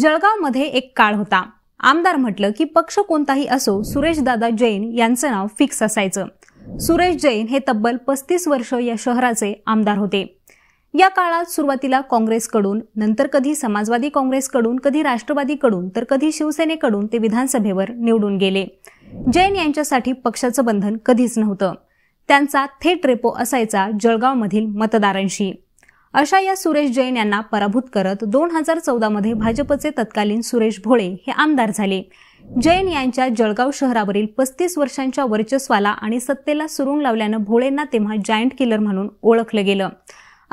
जळगावमध्ये एक काळ होता आमदार म्हटलं की पक्ष कोणताही असो सुरेश दादा जैन यांचं नाव फिक्स असायचं सुरेश जैन हे तब्बल पस्तीस वर्ष या शहराचे आमदार होते या काळात सुरुवातीला काँग्रेसकडून नंतर कधी समाजवादी काँग्रेसकडून कधी राष्ट्रवादीकडून तर कधी शिवसेनेकडून ते विधानसभेवर निवडून गेले जैन यांच्यासाठी पक्षाचं बंधन कधीच नव्हतं त्यांचा थेट रेपो असायचा जळगावमधील मतदारांशी अशा या सुरेश जैन यांना पराभूत करत दोन हजार चौदामध्ये भाजपचे तत्कालीन सुरेश भोळे हे आमदार झाले जैन यांच्या जळगाव शहरावरील पस्तीस वर्षांच्या वर्चस्वाला आणि सत्तेला सुरुंग लावल्यानं भोळेंना तेव्हा जायंट किलर म्हणून ओळखलं गेलं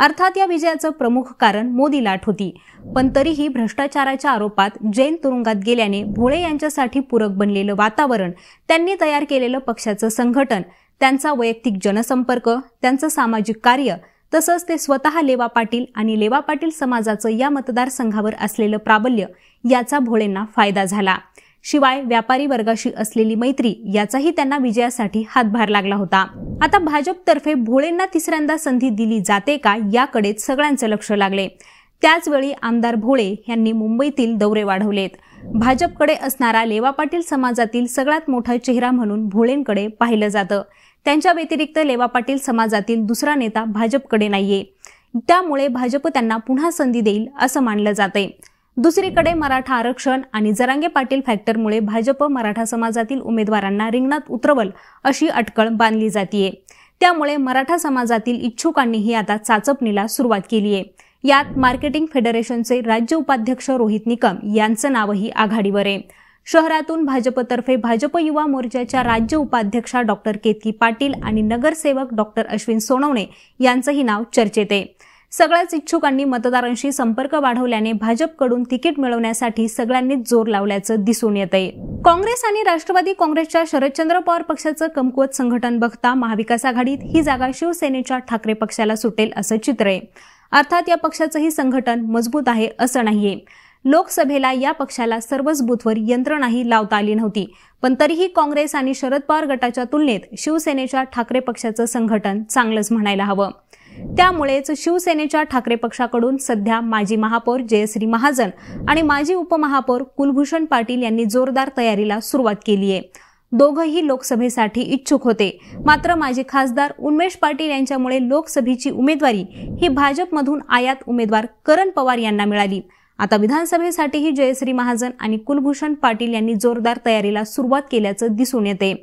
अर्थात या विजयाचं प्रमुख कारण मोदी लाट होती पण तरीही भ्रष्टाचाराच्या आरोपात जैन तुरुंगात गेल्याने भोळे यांच्यासाठी पूरक बनलेलं वातावरण त्यांनी तयार केलेलं पक्षाचं संघटन त्यांचा वैयक्तिक जनसंपर्क त्यांचं सामाजिक कार्य तसंच ते स्वतः लेवा पाटील आणि लेवा पाटील समाजाचं या मतदारसंघावर असलेलं प्राबल्य याचा भोळेंना फायदा झाला शिवाय व्यापारी वर्गाशी असलेली मैत्री याचाही त्यांना विजयासाठी हातभार लागला होता आता भाजपतर्फे भोळेंना तिसऱ्यांदा संधी दिली जाते का याकडे सगळ्यांचं लक्ष लागले त्याचवेळी आमदार भोळे यांनी मुंबईतील दौरे वाढवलेत भाजपकडे असणारा लेवा पाटील समाजातील सगळ्यात मोठा चेहरा म्हणून भोळेंकडे पाहिलं जातं त्यांच्या व्यतिरिक्त लेवा पाटील समाजातील दुसरा नेता भाजपकडे नाहीये त्यामुळे भाजप त्यांना पुन्हा संधी देईल असं मानलं जाते दुसरीकडे मराठा आरक्षण आणि जरांगे पाटील फॅक्टरमुळे भाजप मराठा समाजातील उमेदवारांना रिंगणात उतरवल अशी अटकळ बांधली जातीये त्यामुळे मराठा समाजातील इच्छुकांनीही आता चाचपणीला सुरुवात केली आहे यात मार्केटिंग फेडरेशनचे राज्य उपाध्यक्ष रोहित निकम यांचं नावही आघाडीवर आहे शहरातून भाजपतर्फे भाजप युवा मोर्चाच्या राज्य उपाध्यक्षा डॉक्टर केतकी पाटील आणि नगरसेवक डॉक्टर अश्विन सोनवणे यांचंही नाव चर्चेत आहे सगळ्याच इच्छुकांनी मतदारांशी संपर्क वाढवल्याने भाजपकडून तिकीट मिळवण्यासाठी सगळ्यांनीच जोर लावल्याचं दिसून येत आहे काँग्रेस आणि राष्ट्रवादी काँग्रेसच्या शरदचंद्र पवार पक्षाचं कमकुवत संघटन बघता महाविकास आघाडीत ही जागा शिवसेनेच्या ठाकरे पक्षाला सुटेल असं चित्र आहे अर्थात या पक्षाचंही संघटन मजबूत आहे असं नाहीये लोकसभेला या पक्षाला सर्वच बुथवर यंत्रणाही लावता आली नव्हती पण तरीही काँग्रेस आणि शरद पवार गटाच्या तुलनेत शिवसेनेच्या ठाकरे पक्षाचं संघटन चांगलंच म्हणायला हवं त्यामुळेच शिवसेनेच्या ठाकरे पक्षाकडून सध्या माजी महापौर जयश्री महाजन आणि माजी उपमहापौर कुलभूषण पाटील यांनी जोरदार तयारीला सुरुवात केली आहे दोघंही लोकसभेसाठी इच्छुक होते मात्र माजी खासदार उन्मेष पाटील यांच्यामुळे लोकसभेची उमेदवारी ही भाजपमधून आयात उमेदवार करण पवार यांना मिळाली आता विधानसभेसाठीही जयश्री महाजन आणि कुलभूषण पाटील यांनी जोरदार तयारीला सुरुवात केल्याचं दिसून येते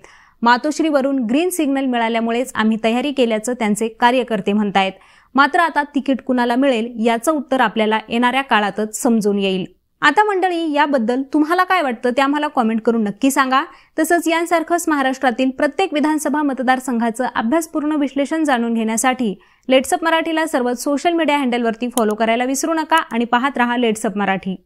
मातोश्रीवरून ग्रीन सिग्नल मिळाल्यामुळेच आम्ही तयारी केल्याचं त्यांचे कार्यकर्ते म्हणतायत मात्र आता तिकीट कुणाला मिळेल याचं उत्तर आपल्याला येणाऱ्या काळातच समजून येईल आता मंडळी याबद्दल तुम्हाला काय वाटतं ते आम्हाला कॉमेंट करून नक्की सांगा तसंच यांसारखंच महाराष्ट्रातील प्रत्येक विधानसभा मतदारसंघाचं अभ्यासपूर्ण विश्लेषण जाणून घेण्यासाठी लेट्सअप मराठीला सर्व सोशल मीडिया हँडलवरती फॉलो करायला विसरू नका आणि पाहत रहा लेट्सअप मराठी